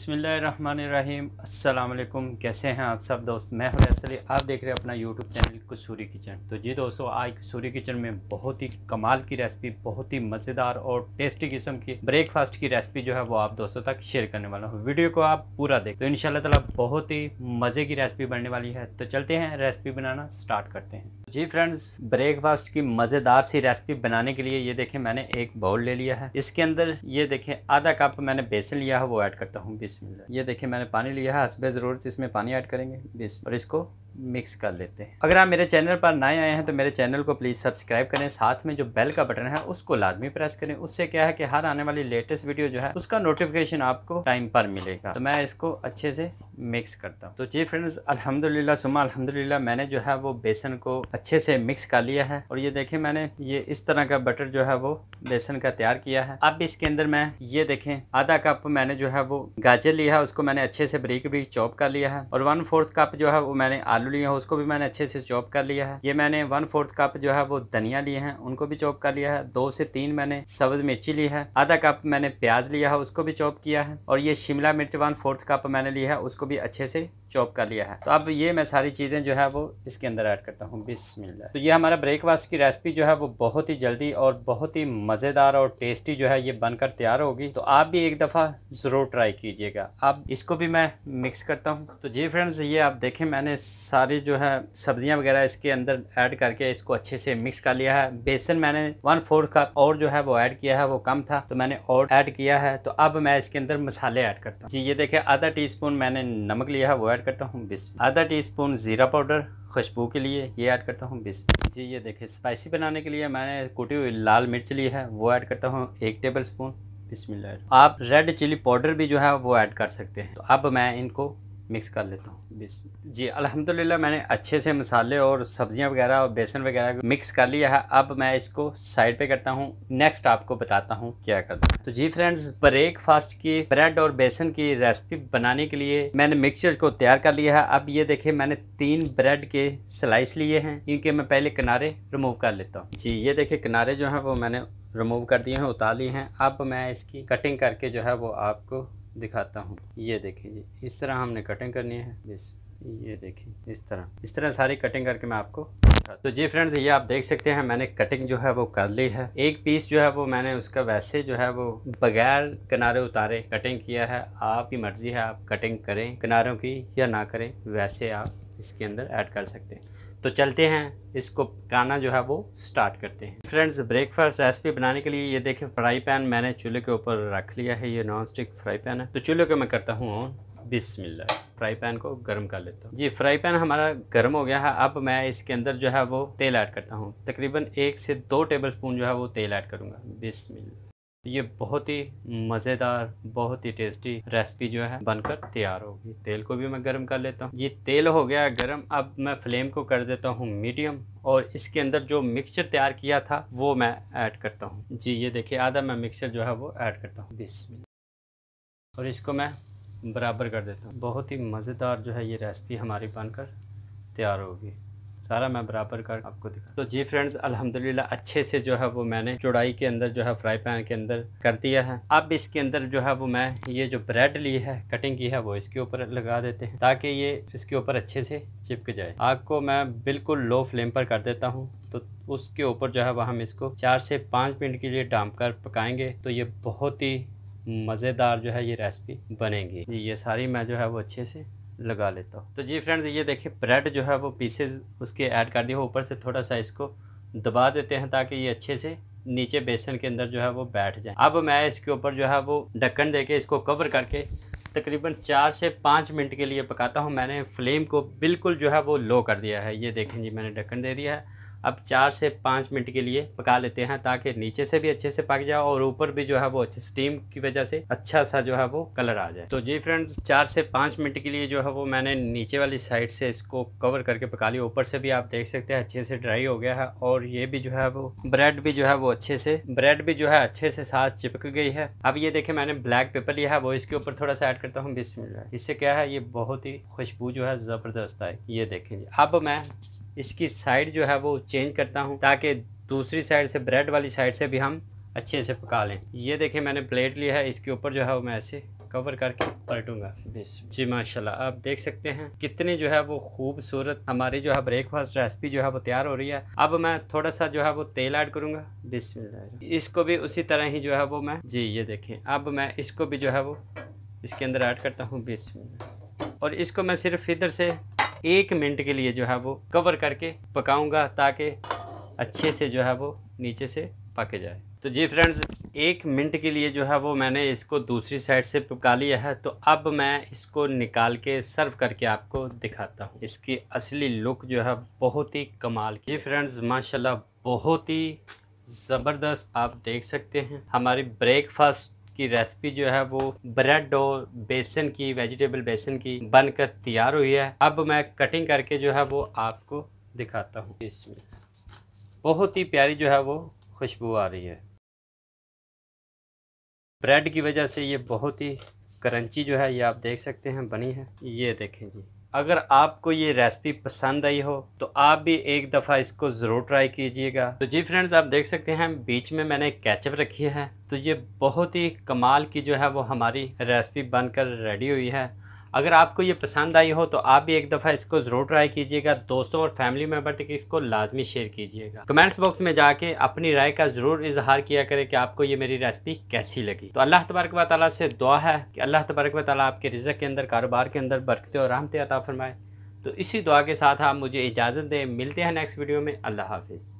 बसमीम अल्लाम कैसे हैं आप सब दोस्त मैं हूं असली आप देख रहे हैं अपना यूट्यूब चैनल कसूरी किचन तो जी दोस्तों आज कसूरी किचन में बहुत ही कमाल की रेसिपी बहुत ही मज़ेदार और टेस्टी किस्म की ब्रेकफास्ट की रेसिपी जो है वो आप दोस्तों तक शेयर करने वाला हूँ वीडियो को आप पूरा देख तो इन शाला बहुत ही मज़े की रेसिपी बनने वाली है तो चलते हैं रेसिपी बनाना स्टार्ट करते हैं जी फ्रेंड्स ब्रेकफास्ट की मज़ेदार सी रेसिपी बनाने के लिए ये देखें मैंने एक बाउल ले लिया है इसके अंदर ये देखें आधा कप मैंने बेसन लिया है वो ऐड करता हूँ बिस्मिल्लाह ये देखें मैंने पानी लिया है हसबे ज़रूरत इसमें पानी ऐड करेंगे बिस और इसको मिक्स कर लेते हैं अगर आप मेरे चैनल पर नए आए हैं तो मेरे चैनल को प्लीज़ सब्सक्राइब करें साथ में जो बेल का बटन है उसको लाजमी प्रेस करें उससे क्या है कि हर आने वाली लेटेस्ट वीडियो जो है उसका नोटिफिकेशन आपको टाइम पर मिलेगा तो मैं इसको अच्छे से मिक्स करता हूँ तो जी फ्रेंड्स अलहमदिल्ला सुमा अलहमदिल्ला मैंने जो है वो बेसन को अच्छे से मिक्स कर लिया है और ये देखें मैंने ये इस तरह का बटर जो है वो बेसन का तैयार किया है अब इसके अंदर मैं ये देखें आधा कप मैंने जो है वो गाजर लिया है उसको मैंने अच्छे से ब्रीक ब्रीक चॉप कर लिया है और वन फोर्थ कप जो है वो मैंने आलू आलू लिए हैं उसको भी मैंने अच्छे से चॉप कर लिया है ये मैंने वन फोर्थ कप जो है वो धनिया लिए हैं उनको भी चॉप कर लिया है दो से तीन मैंने सब्ज मिर्ची ली है आधा कप मैंने प्याज लिया है उसको भी चॉप किया है और ये शिमला मिर्च वन फोर्थ कप मैंने लिया है उसको भी अच्छे से चॉप कर लिया है तो अब ये मैं सारी चीज़ें जो है वो इसके अंदर ऐड करता हूँ बीस मिनट तो ये हमारा ब्रेकफास्ट की रेसिपी जो है वो बहुत ही जल्दी और बहुत ही मज़ेदार और टेस्टी जो है ये बनकर तैयार होगी तो आप भी एक दफ़ा ज़रूर ट्राई कीजिएगा अब इसको भी मैं मिक्स करता हूँ तो जी फ्रेंड्स ये आप देखें मैंने सारा सारी जो है सब्जियां वगैरह इसके अंदर ऐड करके इसको अच्छे से मिक्स कर लिया है बेसन मैंने वन फोर्थ कप और जो है वो ऐड किया है वो कम था तो मैंने और ऐड किया है तो अब मैं इसके अंदर मसाले ऐड करता हूँ जी ये देखे आधा टी स्पून मैंने नमक लिया है वो ऐड करता हूँ बिस्म आधा टी स्पून ज़ीरा पाउडर खुशबू के लिए ये ऐड करता हूँ बिस्म जी ये देखे स्पाइसी बनाने के लिए मैंने कुटी हुई लाल मिर्च ली है वो ऐड करता हूँ एक टेबल स्पून बिस्मिल्लाह आप रेड चिली पाउडर भी जो है वो ऐड कर सकते हैं तो अब मैं इनको मिक्स कर लेता हूँ जी अलहमदिल्ला मैंने अच्छे से मसाले और सब्ज़ियाँ वगैरह और बेसन वगैरह मिक्स कर लिया है अब मैं इसको साइड पे करता हूँ नेक्स्ट आपको बताता हूँ क्या करता हूँ तो जी फ्रेंड्स ब्रेकफास्ट की ब्रेड और बेसन की रेसिपी बनाने के लिए मैंने मिक्सचर को तैयार कर लिया है अब ये देखे मैंने तीन ब्रेड के स्लाइस लिए हैं इनके मैं पहले किनारे रिमूव कर लेता हूँ जी ये देखे किनारे जो है वो मैंने रिमूव कर दिए हैं उतार लिए हैं अब मैं इसकी कटिंग करके जो है वो आपको दिखाता हूँ ये देखें जी इस तरह हमने कटिंग करनी है जिस ये देखें इस तरह इस तरह सारी कटिंग करके मैं आपको तो जी फ्रेंड्स ये आप देख सकते हैं मैंने कटिंग जो है वो कर ली है एक पीस जो है वो मैंने उसका वैसे जो है वो बगैर किनारे उतारे कटिंग किया है आपकी मर्जी है आप कटिंग करें किनारों की या ना करें वैसे आप इसके अंदर ऐड कर सकते हैं तो चलते हैं इसको पकाना जो है वो स्टार्ट करते हैं फ्रेंड्स ब्रेकफास्ट रेसिपी बनाने के लिए ये देखें फ्राई पैन मैंने चूल्हे के ऊपर रख लिया है ये नॉन स्टिक फ्राई पैन है तो चूल्हे को मैं करता हूँ ऑन बिस्मिल्ला फ्राई पैन को गर्म कर लेता हूँ ये फ्राई पैन हमारा गर्म हो गया है अब मैं इसके अंदर जो है वो तेल ऐड करता हूँ तकरीबन एक से दो टेबल स्पून जो है वो तेल ऐड करूँगा बिस्मिल्ला ये बहुत ही मज़ेदार बहुत ही टेस्टी रेसिपी जो है बनकर तैयार होगी तेल को भी मैं गर्म कर लेता हूँ ये तेल हो गया गर्म अब मैं फ्लेम को कर देता हूँ मीडियम और इसके अंदर जो मिक्सचर तैयार किया था वो मैं ऐड करता हूँ जी ये देखिए आधा मैं मिक्सचर जो है वो ऐड करता हूँ मिनट और इसको मैं बराबर कर देता हूँ बहुत ही मज़ेदार जो है ये रेसिपी हमारी बनकर तैयार होगी सारा मैं बराबर कर आपको दिखा तो जी फ्रेंड्स अल्हम्दुलिल्लाह अच्छे से जो है वो मैंने चौड़ाई के अंदर जो है फ्राई पैन के अंदर कर दिया है अब इसके अंदर जो है वो मैं ये जो ब्रेड ली है कटिंग की है वो इसके ऊपर लगा देते हैं ताकि ये इसके ऊपर अच्छे से चिपक जाए आग को मैं बिल्कुल लो फ्लेम पर कर देता हूँ तो उसके ऊपर जो है वह हम इसको चार से पाँच मिनट के लिए डाम कर पकाएंगे तो ये बहुत ही मज़ेदार जो है ये रेसिपी बनेगी ये सारी मैं जो है वो अच्छे से लगा लेता हूँ तो जी फ्रेंड्स ये देखिए ब्रेड जो है वो पीसेज उसके ऐड कर दिए ऊपर से थोड़ा सा इसको दबा देते हैं ताकि ये अच्छे से नीचे बेसन के अंदर जो है वो बैठ जाए अब मैं इसके ऊपर जो है वो ढक्कन दे के इसको कवर करके तकरीबन चार से पाँच मिनट के लिए पकाता हूँ मैंने फ्लेम को बिल्कुल जो है वो लो कर दिया है ये देखें जी मैंने ढक्कन दे दिया है अब चार से पाँच मिनट के लिए पका लेते हैं ताकि नीचे से भी अच्छे से पक जाए और ऊपर भी जो है वो अच्छी स्टीम की वजह से अच्छा सा जो है वो कलर आ जाए तो जी फ्रेंड्स चार से पाँच मिनट के लिए जो है वो मैंने नीचे वाली साइड से इसको कवर करके पका लिया ऊपर से भी आप देख सकते हैं अच्छे से ड्राई हो गया है और ये भी जो है वो ब्रेड भी जो है वो अच्छे से ब्रेड भी जो है अच्छे से साथ चिपक गई है अब ये देखे मैंने ब्लैक पेपर लिया है वो इसके ऊपर थोड़ा सा ऐड करता हूँ बिस्मिल्लाह इससे क्या है ये बहुत ही खुशबू जो है ज़बरदस्त है ये देखेंगे अब मैं इसकी साइड जो है वो चेंज करता हूँ ताकि दूसरी साइड से ब्रेड वाली साइड से भी हम अच्छे से पका लें ये देखें मैंने प्लेट लिया है इसके ऊपर जो है वो मैं ऐसे कवर करके पलटूंगा जी माशाल्लाह आप देख सकते हैं कितनी जो है वो खूबसूरत हमारी जो है ब्रेकफास्ट रेसिपी जो है वो तैयार हो रही है अब मैं थोड़ा सा जो है वो तेल ऐड करूँगा बिस्मिल्लाह इसको भी उसी तरह ही जो है वो मैं जी ये देखें अब मैं इसको भी जो है वो इसके अंदर ऐड करता हूँ बिस्मिल्लाह और इसको मैं सिर्फ इधर से एक मिनट के लिए जो है वो कवर करके पकाऊंगा ताकि अच्छे से जो है वो नीचे से पक जाए तो जी फ्रेंड्स एक मिनट के लिए जो है वो मैंने इसको दूसरी साइड से पका लिया है तो अब मैं इसको निकाल के सर्व करके आपको दिखाता हूँ इसकी असली लुक जो है बहुत ही कमाल की फ्रेंड्स माशाल्लाह बहुत ही ज़बरदस्त आप देख सकते हैं हमारी ब्रेकफास्ट की रेसिपी जो है वो ब्रेड और बेसन की वेजिटेबल बेसन की बनकर तैयार हुई है अब मैं कटिंग करके जो है वो आपको दिखाता हूँ इसमें बहुत ही प्यारी जो है वो खुशबू आ रही है ब्रेड की वजह से ये बहुत ही क्रंची जो है ये आप देख सकते हैं बनी है ये देखें जी अगर आपको ये रेसिपी पसंद आई हो तो आप भी एक दफ़ा इसको ज़रूर ट्राई कीजिएगा तो जी फ्रेंड्स आप देख सकते हैं बीच में मैंने कैचअप रखी है तो ये बहुत ही कमाल की जो है वो हमारी रेसिपी बनकर रेडी हुई है अगर आपको ये पसंद आई हो तो आप भी एक दफ़ा इसको ज़रूर ट्राई कीजिएगा दोस्तों और फैमिली मेम्बर तक इसको लाजमी शेयर कीजिएगा कमेंट्स बॉक्स में जाके अपनी राय का ज़रूर इजहार किया करें कि आपको ये मेरी रेसिपी कैसी लगी तो अल्लाह तबारक वाली से दुआ है कि अल्लाह तबारक वाली आपके रिजक के अंदर कारोबार के अंदर बरकते और रामते अता फरमाए तो इसी दुआ के साथ आप मुझे इजाज़त दें मिलते हैं नेक्स्ट वीडियो में अल्लाह हाफिज़